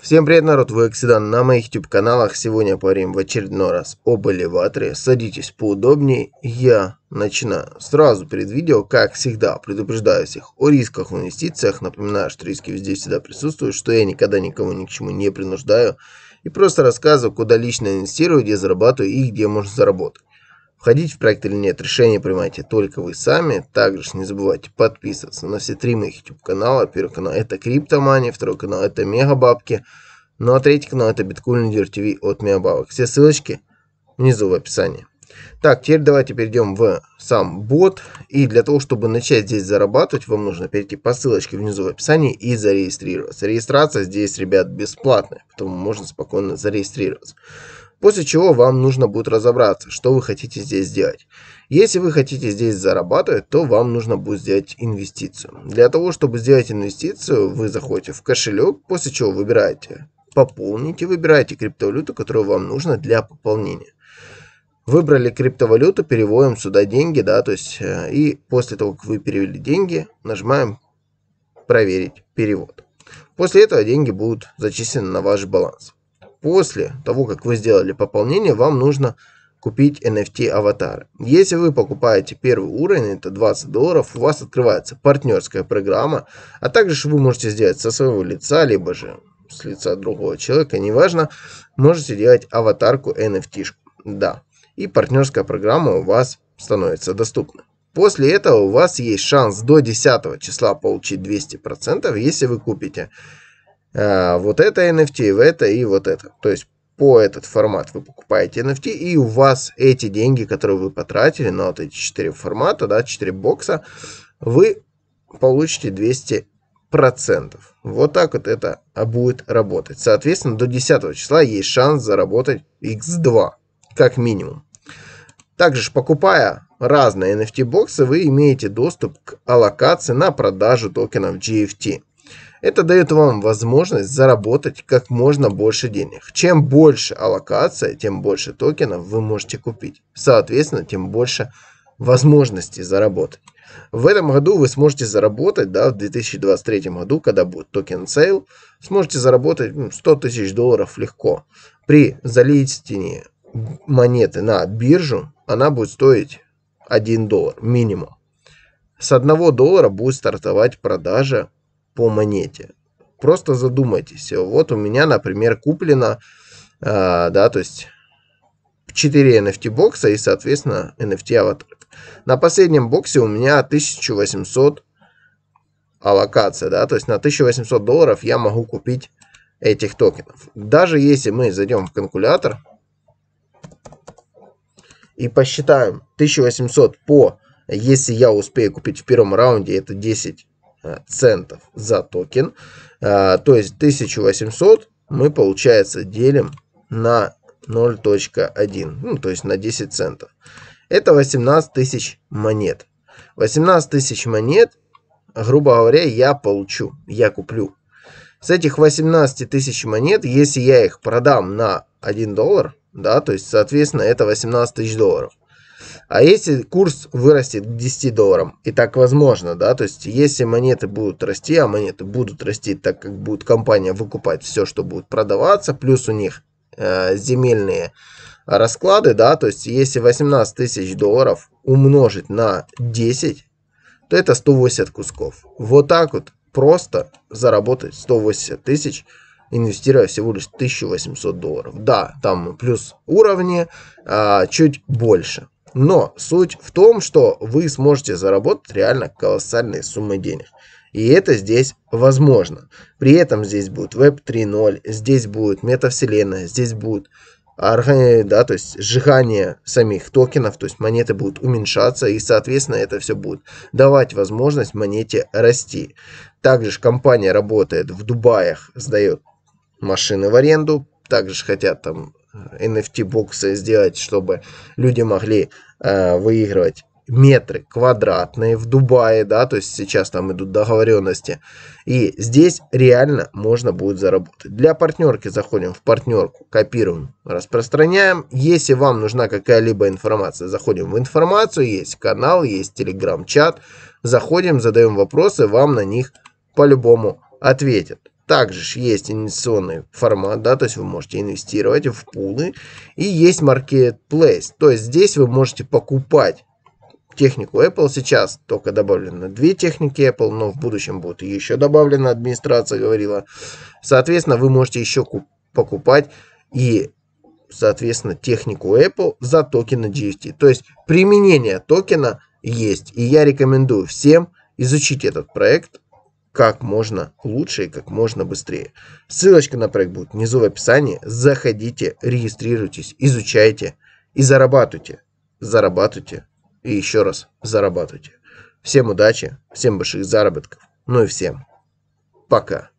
Всем привет, народ, вы Оксидан на моих YouTube каналах. Сегодня поговорим в очередной раз об элеваторе. Садитесь поудобнее, я начинаю. Сразу перед видео, как всегда, предупреждаю всех о рисках в инвестициях. Напоминаю, что риски везде всегда присутствуют, что я никогда никого ни к чему не принуждаю. И просто рассказываю, куда лично инвестирую, где зарабатываю и где можно заработать. Входить в проект или нет, решение принимайте только вы сами. Также не забывайте подписываться на все три моих YouTube канала. Первый канал это Криптомания, второй канал это Мегабабки. Ну а третий канал это Биткоин Лидер ТВ от Мегабабок. Все ссылочки внизу в описании. Так, теперь давайте перейдем в сам бот. И для того, чтобы начать здесь зарабатывать, вам нужно перейти по ссылочке внизу в описании и зарегистрироваться. Регистрация здесь, ребят, бесплатная, поэтому можно спокойно зарегистрироваться. После чего вам нужно будет разобраться, что вы хотите здесь сделать. Если вы хотите здесь зарабатывать, то вам нужно будет сделать инвестицию. Для того, чтобы сделать инвестицию, вы заходите в кошелек, после чего выбираете «Пополните», выбираете криптовалюту, которую вам нужно для пополнения. Выбрали криптовалюту, переводим сюда деньги, да, то есть, э, и после того, как вы перевели деньги, нажимаем «Проверить перевод». После этого деньги будут зачислены на ваш баланс. После того, как вы сделали пополнение, вам нужно купить NFT аватары. Если вы покупаете первый уровень, это 20 долларов, у вас открывается партнерская программа, а также вы можете сделать со своего лица, либо же с лица другого человека, неважно, можете делать аватарку NFT. -шку. Да. И партнерская программа у вас становится доступна. После этого у вас есть шанс до 10 числа получить 200%, если вы купите Э, вот это NFT, в это и вот это. То есть по этот формат вы покупаете NFT, и у вас эти деньги, которые вы потратили на вот эти 4 формата, да, 4 бокса, вы получите 200 процентов. Вот так вот это будет работать. Соответственно, до 10 числа есть шанс заработать x2, как минимум. Также, покупая разные NFT-боксы, вы имеете доступ к аллокации на продажу токенов GFT. Это дает вам возможность заработать как можно больше денег. Чем больше аллокация, тем больше токенов вы можете купить. Соответственно, тем больше возможностей заработать. В этом году вы сможете заработать, да, в 2023 году, когда будет токен сейл, сможете заработать 100 ну, тысяч долларов легко. При залитии монеты на биржу она будет стоить 1 доллар минимум. С 1 доллара будет стартовать продажа по монете. Просто задумайтесь. Вот у меня, например, куплено, э, да, то есть 4 NFT бокса и, соответственно, NFT аватарок. На последнем боксе у меня 1800 аллокация, да, то есть на 1800 долларов я могу купить этих токенов. Даже если мы зайдем в калькулятор и посчитаем 1800 по, если я успею купить в первом раунде, это 10 Э, центов за токен. Э, то есть 1800 мы, получается, делим на 0.1, ну, то есть на 10 центов. Это 18 тысяч монет. 18 тысяч монет, грубо говоря, я получу, я куплю. С этих 18 тысяч монет, если я их продам на 1 доллар, да, то есть, соответственно, это 18 тысяч долларов. А если курс вырастет к 10 долларам, и так возможно, да, то есть если монеты будут расти, а монеты будут расти, так как будет компания выкупать все, что будет продаваться, плюс у них э, земельные расклады, да, то есть если 18 тысяч долларов умножить на 10, то это 180 кусков. Вот так вот просто заработать 180 тысяч инвестируя всего лишь 1800 долларов. Да, там плюс уровни, а, чуть больше. Но суть в том, что вы сможете заработать реально колоссальные суммы денег. И это здесь возможно. При этом здесь будет Web 3.0, здесь будет метавселенная, здесь будет да, то есть сжигание самих токенов, то есть монеты будут уменьшаться, и, соответственно, это все будет давать возможность монете расти. Также же компания работает в Дубаях, сдает машины в аренду, также же хотят там NFT-боксы сделать, чтобы люди могли э, выигрывать метры квадратные в Дубае, да, то есть сейчас там идут договоренности. И здесь реально можно будет заработать. Для партнерки заходим в партнерку, копируем, распространяем. Если вам нужна какая-либо информация, заходим в информацию, есть канал, есть телеграм-чат, заходим, задаем вопросы, вам на них по-любому ответят также же есть инвестиционный формат, да, то есть вы можете инвестировать в пулы, и есть marketplace, то есть здесь вы можете покупать технику Apple сейчас только добавлено две техники Apple, но в будущем будет еще добавлено, администрация говорила. Соответственно, вы можете еще покупать и, соответственно, технику Apple за токены GFT. То есть применение токена есть. И я рекомендую всем изучить этот проект, как можно лучше и как можно быстрее. Ссылочка на проект будет внизу в описании. Заходите, регистрируйтесь, изучайте и зарабатывайте. Зарабатывайте и еще раз зарабатывайте. Всем удачи, всем больших заработков, ну и всем пока.